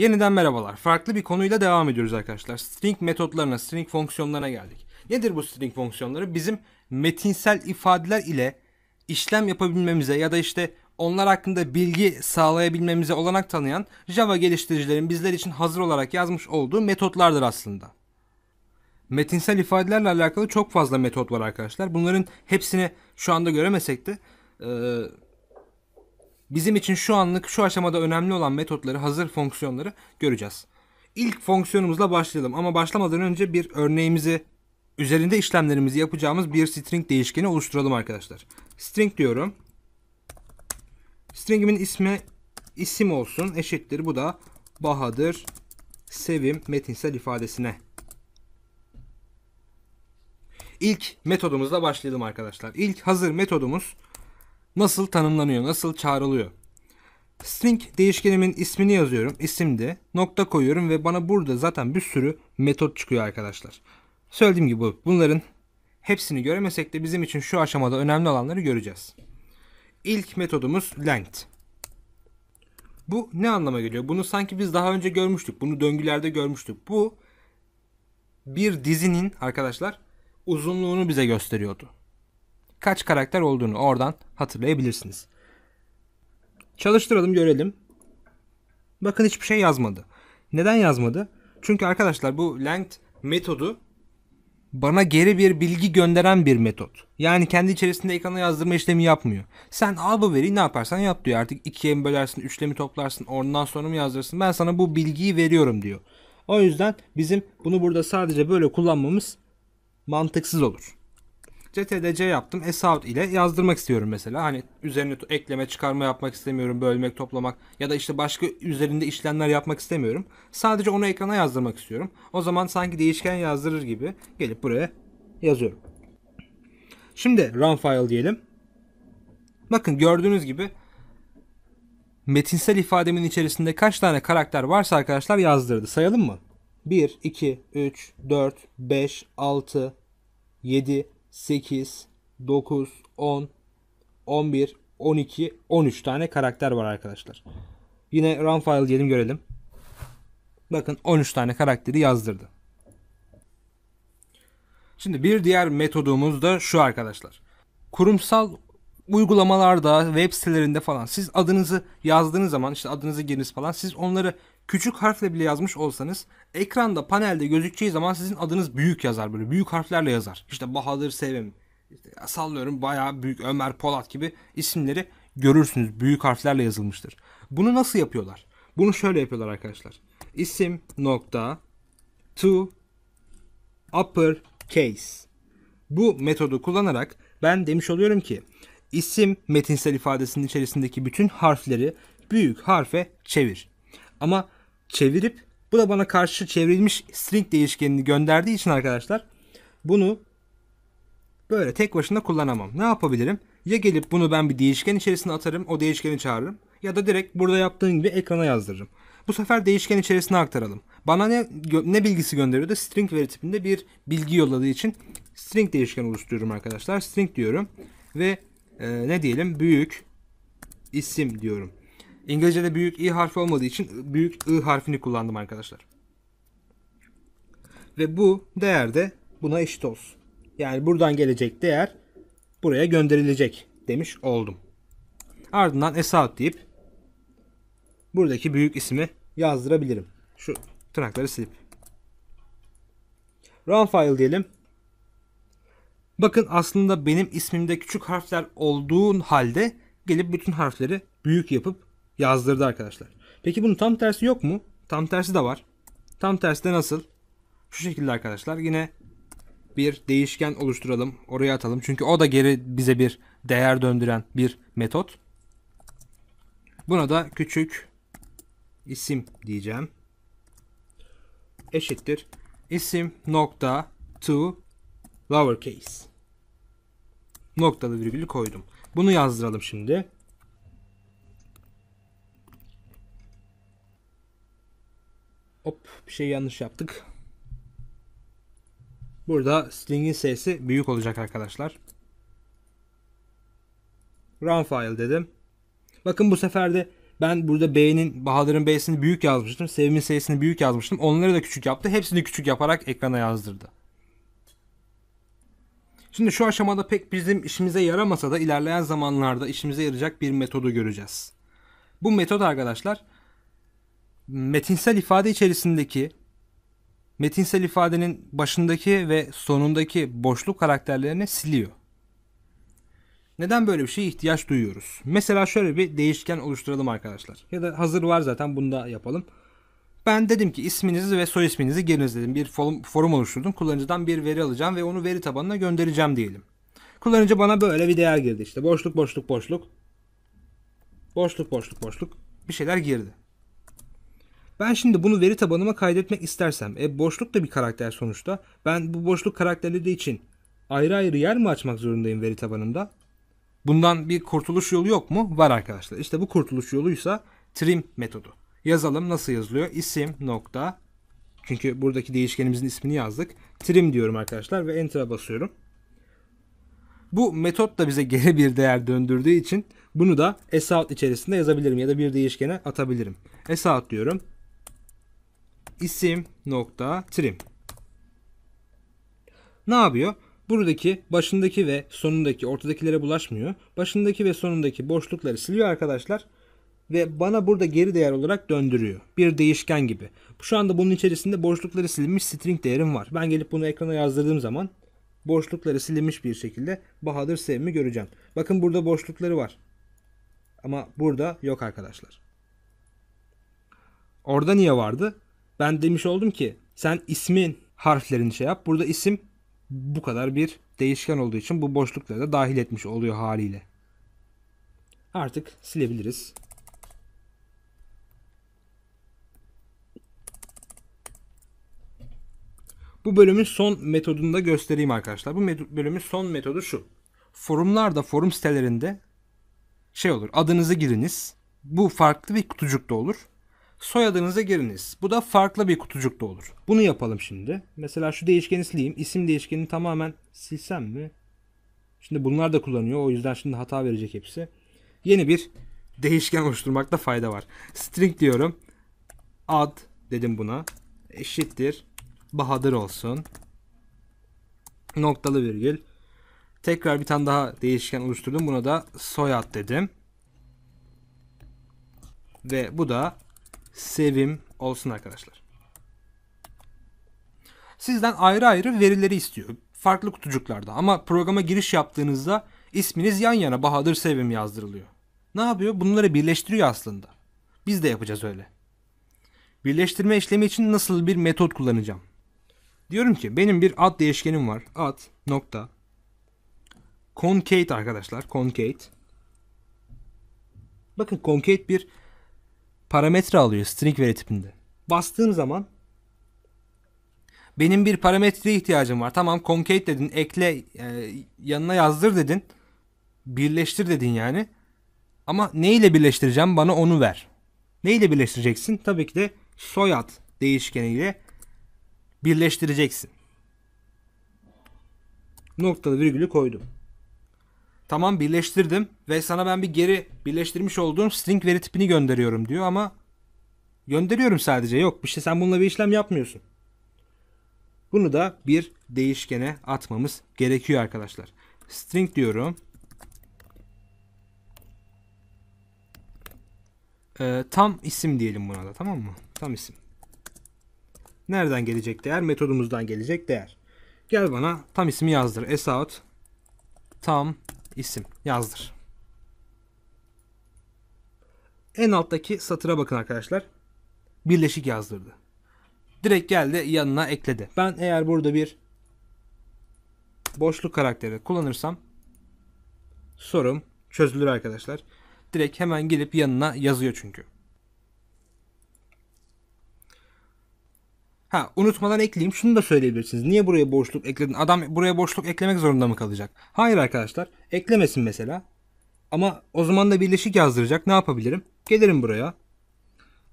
Yeniden merhabalar. Farklı bir konuyla devam ediyoruz arkadaşlar. String metotlarına, string fonksiyonlarına geldik. Nedir bu string fonksiyonları? Bizim metinsel ifadeler ile işlem yapabilmemize ya da işte onlar hakkında bilgi sağlayabilmemize olanak tanıyan Java geliştiricilerin bizler için hazır olarak yazmış olduğu metotlardır aslında. Metinsel ifadelerle alakalı çok fazla metot var arkadaşlar. Bunların hepsini şu anda göremesek de Bizim için şu anlık şu aşamada önemli olan metotları, hazır fonksiyonları göreceğiz. İlk fonksiyonumuzla başlayalım ama başlamadan önce bir örneğimizi üzerinde işlemlerimizi yapacağımız bir string değişkeni oluşturalım arkadaşlar. String diyorum. Stringimin ismi isim olsun eşittir bu da Bahadır Sevim metinsel ifadesine. İlk metodumuzla başlayalım arkadaşlar. İlk hazır metodumuz nasıl tanımlanıyor, nasıl çağrılıyor? String değişkenimin ismini yazıyorum. isimde nokta koyuyorum ve bana burada zaten bir sürü metot çıkıyor arkadaşlar. Söylediğim gibi bunların hepsini göremesek de bizim için şu aşamada önemli olanları göreceğiz. İlk metodumuz length. Bu ne anlama geliyor? Bunu sanki biz daha önce görmüştük. Bunu döngülerde görmüştük. Bu bir dizinin arkadaşlar uzunluğunu bize gösteriyordu kaç karakter olduğunu oradan hatırlayabilirsiniz. Çalıştıralım görelim. Bakın hiçbir şey yazmadı. Neden yazmadı? Çünkü arkadaşlar bu length metodu bana geri bir bilgi gönderen bir metot. Yani kendi içerisinde ekrana yazdırma işlemi yapmıyor. Sen al bu veriyi ne yaparsan yap diyor. Artık ikiye mi bölersin, üçle mi toplarsın, ondan sonra mı yazdırırsın? Ben sana bu bilgiyi veriyorum diyor. O yüzden bizim bunu burada sadece böyle kullanmamız mantıksız olur. CTRL-C yaptım. S-out ile yazdırmak istiyorum mesela. Hani üzerine ekleme çıkarma yapmak istemiyorum. Bölmek, toplamak ya da işte başka üzerinde işlemler yapmak istemiyorum. Sadece onu ekrana yazdırmak istiyorum. O zaman sanki değişken yazdırır gibi gelip buraya yazıyorum. Şimdi run file diyelim. Bakın gördüğünüz gibi metinsel ifademin içerisinde kaç tane karakter varsa arkadaşlar yazdırdı. Sayalım mı? 1, 2, 3, 4, 5, 6, 7, 8, 9, 10, 11, 12, 13 tane karakter var arkadaşlar. Yine run file diyelim görelim. Bakın 13 tane karakteri yazdırdı. Şimdi bir diğer metodumuz da şu arkadaşlar. Kurumsal uygulamalarda, web sitelerinde falan siz adınızı yazdığınız zaman işte adınızı giriniz falan siz onları küçük harfle bile yazmış olsanız ekranda panelde gözükeceği zaman sizin adınız büyük yazar böyle büyük harflerle yazar. İşte Bahadır Sevim, işte sallıyorum bayağı büyük Ömer Polat gibi isimleri görürsünüz büyük harflerle yazılmıştır. Bunu nasıl yapıyorlar? Bunu şöyle yapıyorlar arkadaşlar. İsim nokta to upper case. Bu metodu kullanarak ben demiş oluyorum ki isim metinsel ifadesinin içerisindeki bütün harfleri büyük harfe çevir. Ama çevirip bu da bana karşı çevrilmiş string değişkenini gönderdiği için arkadaşlar bunu böyle tek başına kullanamam. Ne yapabilirim? Ya gelip bunu ben bir değişken içerisine atarım, o değişkeni çağırırım ya da direkt burada yaptığım gibi ekrana yazdırırım. Bu sefer değişken içerisine aktaralım. Bana ne, ne bilgisi gönderiyor da String veri tipinde bir bilgi yolladığı için string değişken oluşturuyorum arkadaşlar. String diyorum ve e, ne diyelim? Büyük isim diyorum. İngilizce'de büyük i harfi olmadığı için büyük i harfini kullandım arkadaşlar. Ve bu değer de buna eşit olsun. Yani buradan gelecek değer buraya gönderilecek demiş oldum. Ardından esat deyip buradaki büyük ismi yazdırabilirim. Şu tırnakları silip. Run file diyelim. Bakın aslında benim ismimde küçük harfler olduğun halde gelip bütün harfleri büyük yapıp yazdırdı arkadaşlar. Peki bunun tam tersi yok mu? Tam tersi de var. Tam tersi de nasıl? Şu şekilde arkadaşlar yine bir değişken oluşturalım. Oraya atalım. Çünkü o da geri bize bir değer döndüren bir metot. Buna da küçük isim diyeceğim. Eşittir. isim nokta to lowercase. Noktalı virgülü koydum. Bunu yazdıralım şimdi. Hop bir şey yanlış yaptık. Burada stringin sayısı büyük olacak arkadaşlar. Run file dedim. Bakın bu sefer de ben burada B'nin Bahadır'ın B'sini büyük yazmıştım. Sevim'in sayısını büyük yazmıştım. Onları da küçük yaptı. Hepsini küçük yaparak ekrana yazdırdı. Şimdi şu aşamada pek bizim işimize yaramasa da ilerleyen zamanlarda işimize yarayacak bir metodu göreceğiz. Bu metot arkadaşlar metinsel ifade içerisindeki metinsel ifadenin başındaki ve sonundaki boşluk karakterlerini siliyor. Neden böyle bir şeye ihtiyaç duyuyoruz? Mesela şöyle bir değişken oluşturalım arkadaşlar. Ya da hazır var zaten bunu da yapalım. Ben dedim ki isminizi ve soy isminizi giriniz dedim. Bir forum, forum oluşturdum. Kullanıcıdan bir veri alacağım ve onu veri tabanına göndereceğim diyelim. Kullanıcı bana böyle bir değer girdi işte. Boşluk boşluk boşluk. Boşluk boşluk boşluk. Bir şeyler girdi. Ben şimdi bunu veri tabanıma kaydetmek istersem, e boşluk da bir karakter sonuçta. Ben bu boşluk karakterleri için ayrı ayrı yer mi açmak zorundayım veri tabanında? Bundan bir kurtuluş yolu yok mu? Var arkadaşlar. İşte bu kurtuluş yoluysa trim metodu. Yazalım nasıl yazılıyor? İsim nokta. Çünkü buradaki değişkenimizin ismini yazdık. Trim diyorum arkadaşlar ve enter'a basıyorum. Bu metot da bize geri bir değer döndürdüğü için bunu da sout içerisinde yazabilirim ya da bir değişkene atabilirim. sout diyorum isim nokta trim. Ne yapıyor? Buradaki başındaki ve sonundaki ortadakilere bulaşmıyor. Başındaki ve sonundaki boşlukları siliyor arkadaşlar. Ve bana burada geri değer olarak döndürüyor. Bir değişken gibi. Şu anda bunun içerisinde boşlukları silinmiş string değerim var. Ben gelip bunu ekrana yazdırdığım zaman boşlukları silinmiş bir şekilde Bahadır Sevim'i göreceğim. Bakın burada boşlukları var. Ama burada yok arkadaşlar. Orada niye vardı? Ben demiş oldum ki sen ismin harflerini şey yap. Burada isim bu kadar bir değişken olduğu için bu boşlukları da dahil etmiş oluyor haliyle. Artık silebiliriz. Bu bölümün son metodunu da göstereyim arkadaşlar. Bu bölümün son metodu şu. Forumlarda, forum sitelerinde şey olur. Adınızı giriniz. Bu farklı bir kutucukta olur soyadınıza giriniz. Bu da farklı bir kutucukta olur. Bunu yapalım şimdi. Mesela şu değişkeni sileyim. İsim değişkenini tamamen silsem mi? Şimdi bunlar da kullanıyor. O yüzden şimdi hata verecek hepsi. Yeni bir değişken oluşturmakta fayda var. String diyorum. Ad dedim buna. Eşittir. Bahadır olsun. Noktalı virgül. Tekrar bir tane daha değişken oluşturdum. Buna da soyad dedim. Ve bu da sevim olsun arkadaşlar. Sizden ayrı ayrı verileri istiyor. Farklı kutucuklarda ama programa giriş yaptığınızda isminiz yan yana Bahadır Sevim yazdırılıyor. Ne yapıyor? Bunları birleştiriyor aslında. Biz de yapacağız öyle. Birleştirme işlemi için nasıl bir metot kullanacağım? Diyorum ki benim bir ad değişkenim var. Ad nokta concate arkadaşlar. Concate. Bakın concate bir parametre alıyor string veri tipinde. Bastığım zaman benim bir parametreye ihtiyacım var. Tamam concate dedin, ekle, e, yanına yazdır dedin. Birleştir dedin yani. Ama neyle birleştireceğim? Bana onu ver. Neyle birleştireceksin? Tabii ki de soyad değişkeniyle birleştireceksin. Noktalı virgülü koydum. Tamam birleştirdim ve sana ben bir geri birleştirmiş olduğum string veri tipini gönderiyorum diyor ama gönderiyorum sadece. Yok bir şey sen bununla bir işlem yapmıyorsun. Bunu da bir değişkene atmamız gerekiyor arkadaşlar. String diyorum. Ee, tam isim diyelim buna da tamam mı? Tam isim. Nereden gelecek değer? Metodumuzdan gelecek değer. Gel bana tam ismi yazdır. Esaut tam isim yazdır. En alttaki satıra bakın arkadaşlar. Birleşik yazdırdı. Direkt geldi yanına ekledi. Ben eğer burada bir boşluk karakteri kullanırsam sorum çözülür arkadaşlar. Direkt hemen gelip yanına yazıyor çünkü. Ha unutmadan ekleyeyim şunu da söyleyebilirsiniz. Niye buraya boşluk ekledin? Adam buraya boşluk eklemek zorunda mı kalacak? Hayır arkadaşlar eklemesin mesela. Ama o zaman da birleşik yazdıracak. Ne yapabilirim? Gelirim buraya.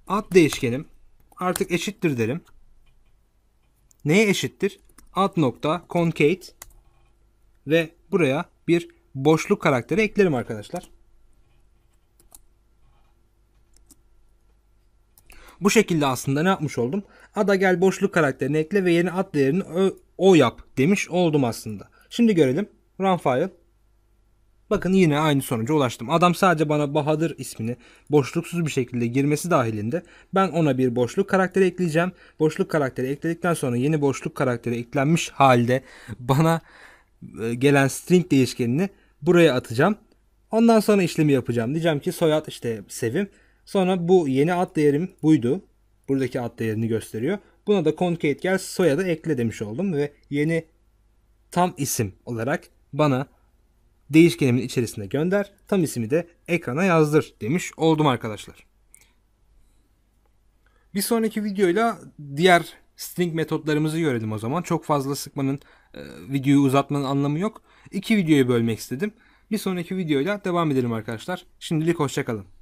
Ad değişkenim. Artık eşittir derim. Neye eşittir? Ad nokta concate ve buraya bir boşluk karakteri eklerim arkadaşlar. Bu şekilde aslında ne yapmış oldum? Ada gel boşluk karakterini ekle ve yeni ad değerini o, o yap demiş oldum aslında. Şimdi görelim. Run file. Bakın yine aynı sonuca ulaştım. Adam sadece bana Bahadır ismini boşluksuz bir şekilde girmesi dahilinde ben ona bir boşluk karakteri ekleyeceğim. Boşluk karakteri ekledikten sonra yeni boşluk karakteri eklenmiş halde bana e, gelen string değişkenini buraya atacağım. Ondan sonra işlemi yapacağım. Diyeceğim ki soyad işte Sevim Sonra bu yeni ad değerim buydu. Buradaki ad değerini gösteriyor. Buna da concate gel soyadı ekle demiş oldum ve yeni tam isim olarak bana değişkenimin içerisine gönder. Tam ismi de ekrana yazdır demiş oldum arkadaşlar. Bir sonraki videoyla diğer string metotlarımızı görelim o zaman. Çok fazla sıkmanın, e, videoyu uzatmanın anlamı yok. İki videoyu bölmek istedim. Bir sonraki videoyla devam edelim arkadaşlar. Şimdilik hoşçakalın.